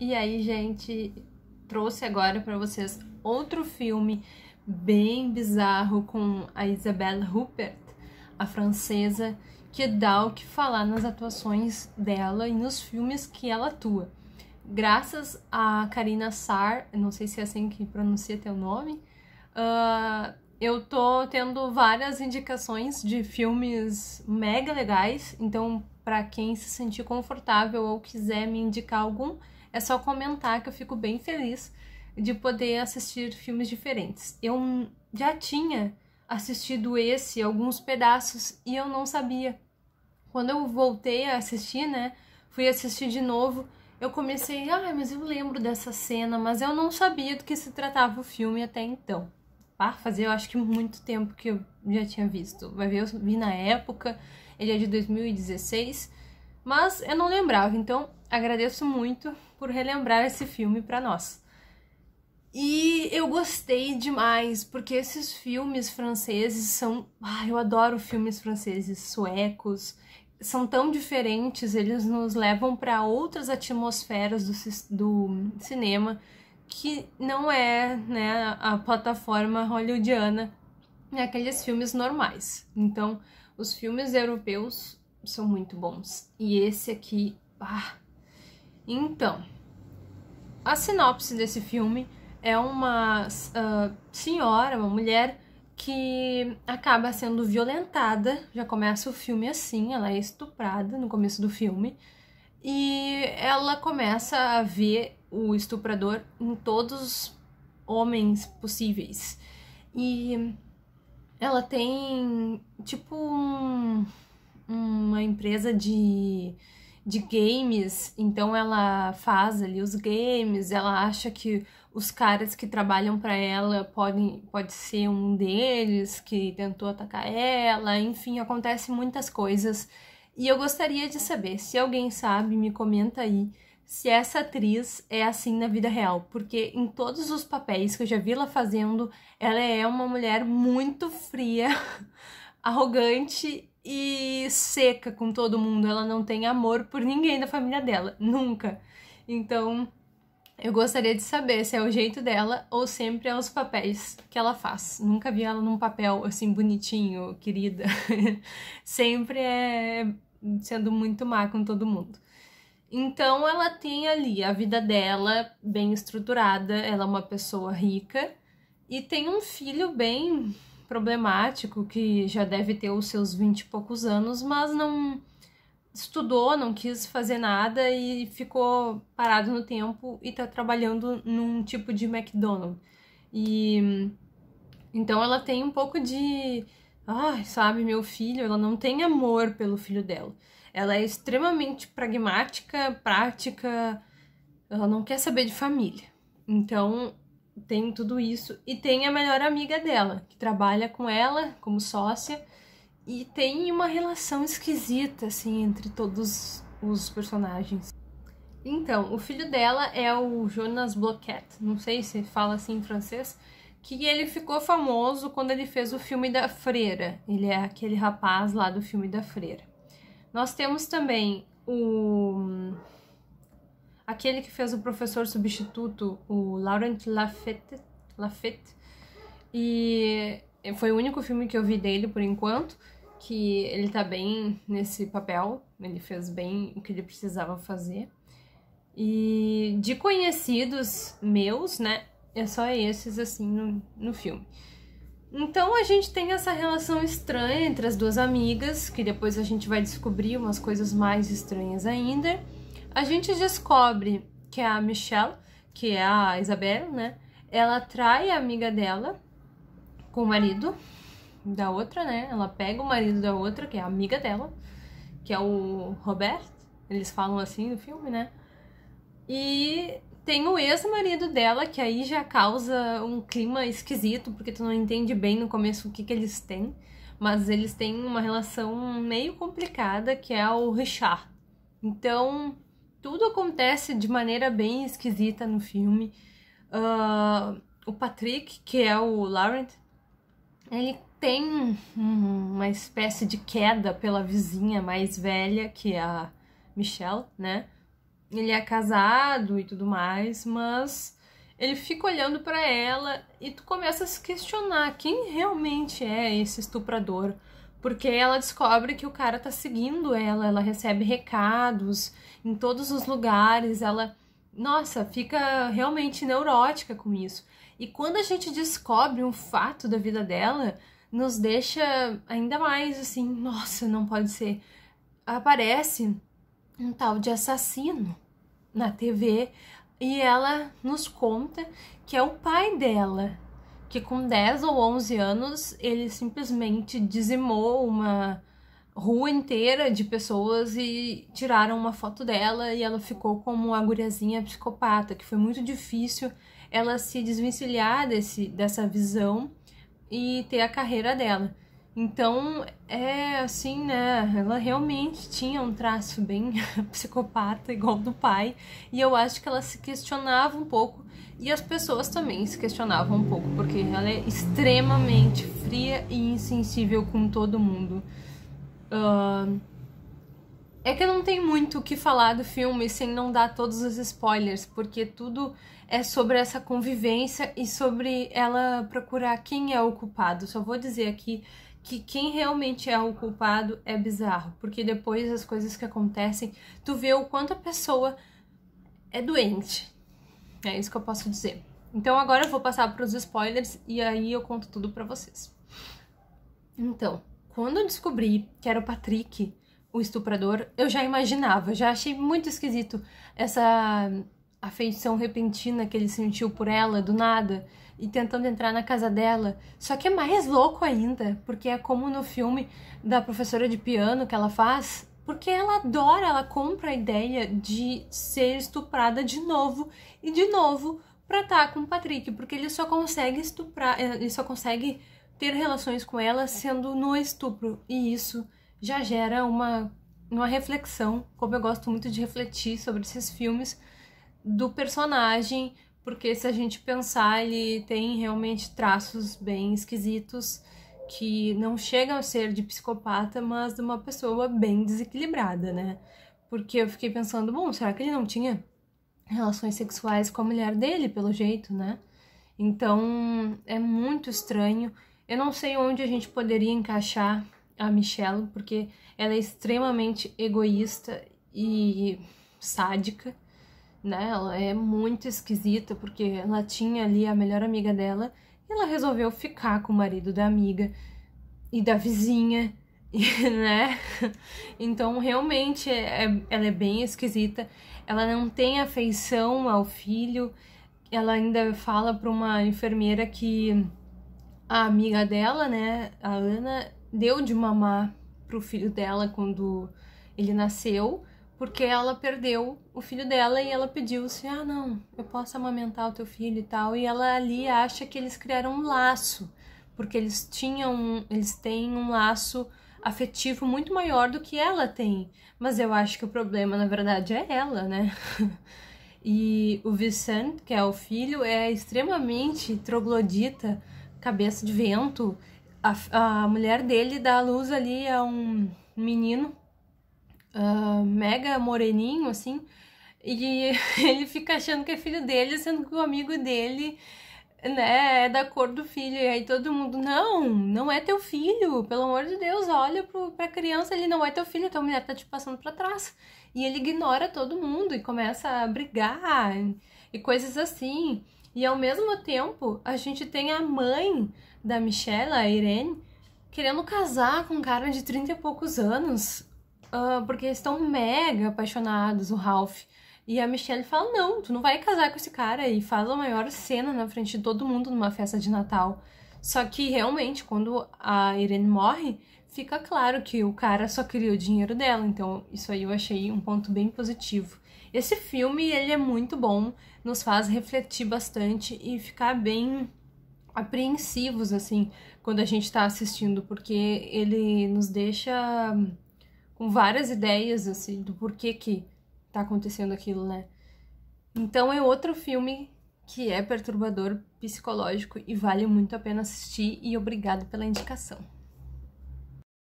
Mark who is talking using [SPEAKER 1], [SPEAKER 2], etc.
[SPEAKER 1] E aí, gente, trouxe agora para vocês outro filme bem bizarro com a Isabelle Rupert, a francesa, que dá o que falar nas atuações dela e nos filmes que ela atua. Graças a Karina Sar, não sei se é assim que pronuncia teu nome, uh, eu tô tendo várias indicações de filmes mega legais, então para quem se sentir confortável ou quiser me indicar algum, é só comentar que eu fico bem feliz de poder assistir filmes diferentes. Eu já tinha assistido esse, alguns pedaços, e eu não sabia. Quando eu voltei a assistir, né, fui assistir de novo, eu comecei, ah, mas eu lembro dessa cena, mas eu não sabia do que se tratava o filme até então. Ah, fazer, eu acho que muito tempo que eu já tinha visto. Vai ver, eu vi na época, ele é de 2016, mas eu não lembrava, então agradeço muito por relembrar esse filme para nós. E eu gostei demais, porque esses filmes franceses são. Ah, eu adoro filmes franceses, suecos, são tão diferentes, eles nos levam para outras atmosferas do, do, cinema que não é né, a plataforma hollywoodiana é aqueles filmes normais. Então, os filmes europeus são muito bons. E esse aqui, ah, então, a sinopse desse filme é uma uh, senhora, uma mulher que acaba sendo violentada. Já começa o filme assim, ela é estuprada no começo do filme e ela começa a ver o estuprador em todos os homens possíveis. E ela tem tipo um, uma empresa de de games, então ela faz ali os games, ela acha que os caras que trabalham para ela podem pode ser um deles que tentou atacar ela, enfim, acontece muitas coisas. E eu gostaria de saber, se alguém sabe, me comenta aí se essa atriz é assim na vida real, porque em todos os papéis que eu já vi ela fazendo, ela é uma mulher muito fria, arrogante e seca com todo mundo. Ela não tem amor por ninguém da família dela, nunca. Então, eu gostaria de saber se é o jeito dela ou sempre é os papéis que ela faz. Nunca vi ela num papel assim bonitinho, querida. sempre é sendo muito má com todo mundo. Então ela tem ali a vida dela bem estruturada, ela é uma pessoa rica e tem um filho bem problemático que já deve ter os seus vinte e poucos anos, mas não estudou, não quis fazer nada e ficou parado no tempo e tá trabalhando num tipo de McDonald's. E então ela tem um pouco de, ai, sabe, meu filho, ela não tem amor pelo filho dela. Ela é extremamente pragmática, prática, ela não quer saber de família. Então, tem tudo isso. E tem a melhor amiga dela, que trabalha com ela como sócia. E tem uma relação esquisita, assim, entre todos os personagens. Então, o filho dela é o Jonas Bloquet, não sei se fala assim em francês, que ele ficou famoso quando ele fez o filme da Freira. Ele é aquele rapaz lá do filme da Freira. Nós temos também o aquele que fez o professor substituto, o Laurent Lafitte, Lafitte e foi o único filme que eu vi dele por enquanto, que ele tá bem nesse papel, ele fez bem o que ele precisava fazer. E de conhecidos meus, né, é só esses assim no, no filme. Então a gente tem essa relação estranha entre as duas amigas, que depois a gente vai descobrir umas coisas mais estranhas ainda a gente descobre que a Michelle, que é a Isabel, né? Ela trai a amiga dela com o marido da outra, né? Ela pega o marido da outra, que é a amiga dela, que é o Robert. Eles falam assim no filme, né? E tem o ex-marido dela, que aí já causa um clima esquisito, porque tu não entende bem no começo o que, que eles têm. Mas eles têm uma relação meio complicada, que é o Richard. Então, tudo acontece de maneira bem esquisita no filme. Uh, o Patrick, que é o Laurent, ele tem uma espécie de queda pela vizinha mais velha, que é a Michelle, né? Ele é casado e tudo mais, mas ele fica olhando para ela e tu começa a se questionar quem realmente é esse estuprador. Porque ela descobre que o cara tá seguindo ela, ela recebe recados em todos os lugares, ela, nossa, fica realmente neurótica com isso. E quando a gente descobre um fato da vida dela, nos deixa ainda mais assim, nossa, não pode ser. Aparece um tal de assassino na TV e ela nos conta que é o pai dela que com 10 ou 11 anos ele simplesmente dizimou uma rua inteira de pessoas e tiraram uma foto dela e ela ficou como uma guriazinha psicopata, que foi muito difícil ela se desvencilhar desse, dessa visão e ter a carreira dela. Então, é assim, né? Ela realmente tinha um traço bem psicopata, igual do pai, e eu acho que ela se questionava um pouco, e as pessoas também se questionavam um pouco, porque ela é extremamente fria e insensível com todo mundo. Uh... É que não tem muito o que falar do filme sem não dar todos os spoilers, porque tudo é sobre essa convivência e sobre ela procurar quem é o culpado. Só vou dizer aqui que quem realmente é o culpado é bizarro, porque depois as coisas que acontecem, tu vê o quanto a pessoa é doente. É isso que eu posso dizer. Então agora eu vou passar para os spoilers e aí eu conto tudo para vocês. Então, quando eu descobri que era o Patrick, o estuprador, eu já imaginava, eu já achei muito esquisito essa a feição repentina que ele sentiu por ela do nada e tentando entrar na casa dela. Só que é mais louco ainda, porque é como no filme da professora de piano que ela faz, porque ela adora, ela compra a ideia de ser estuprada de novo e de novo pra estar tá com o Patrick, porque ele só consegue estuprar, eh, ele só consegue ter relações com ela sendo no estupro. E isso já gera uma, uma reflexão, como eu gosto muito de refletir sobre esses filmes do personagem, porque se a gente pensar, ele tem realmente traços bem esquisitos que não chegam a ser de psicopata, mas de uma pessoa bem desequilibrada, né? Porque eu fiquei pensando, bom, será que ele não tinha relações sexuais com a mulher dele, pelo jeito, né? Então é muito estranho. Eu não sei onde a gente poderia encaixar a Michelle, porque ela é extremamente egoísta e sádica né? Ela é muito esquisita porque ela tinha ali a melhor amiga dela e ela resolveu ficar com o marido da amiga e da vizinha, e, né? Então realmente é, é, ela é bem esquisita. Ela não tem afeição ao filho. Ela ainda fala para uma enfermeira que a amiga dela, né, a Ana, deu de mamar pro filho dela quando ele nasceu porque ela perdeu o filho dela e ela pediu se assim, ah não, eu posso amamentar o teu filho e tal, e ela ali acha que eles criaram um laço, porque eles tinham, eles têm um laço afetivo muito maior do que ela tem. Mas eu acho que o problema na verdade é ela, né? e o Vicente, que é o filho, é extremamente troglodita, cabeça de vento. A, a mulher dele dá a luz ali a um menino uh, mega moreninho, assim, e ele fica achando que é filho dele, sendo que o amigo dele né, é da cor do filho. E aí todo mundo, não, não é teu filho, pelo amor de Deus, olha pro, pra criança, ele não é teu filho, tua mulher tá te passando pra trás. E ele ignora todo mundo e começa a brigar e coisas assim. E ao mesmo tempo, a gente tem a mãe da Michelle, a Irene, querendo casar com um cara de 30 e poucos anos uh, porque eles estão mega apaixonados, o Ralph. E a Michelle fala: Não, tu não vai casar com esse cara. E faz a maior cena na frente de todo mundo numa festa de Natal. Só que realmente, quando a Irene morre, fica claro que o cara só queria o dinheiro dela. Então, isso aí eu achei um ponto bem positivo. Esse filme, ele é muito bom, nos faz refletir bastante e ficar bem apreensivos, assim, quando a gente tá assistindo, porque ele nos deixa com várias ideias, assim, do porquê que tá acontecendo aquilo, né? Então é outro filme que é perturbador psicológico e vale muito a pena assistir e obrigado pela indicação.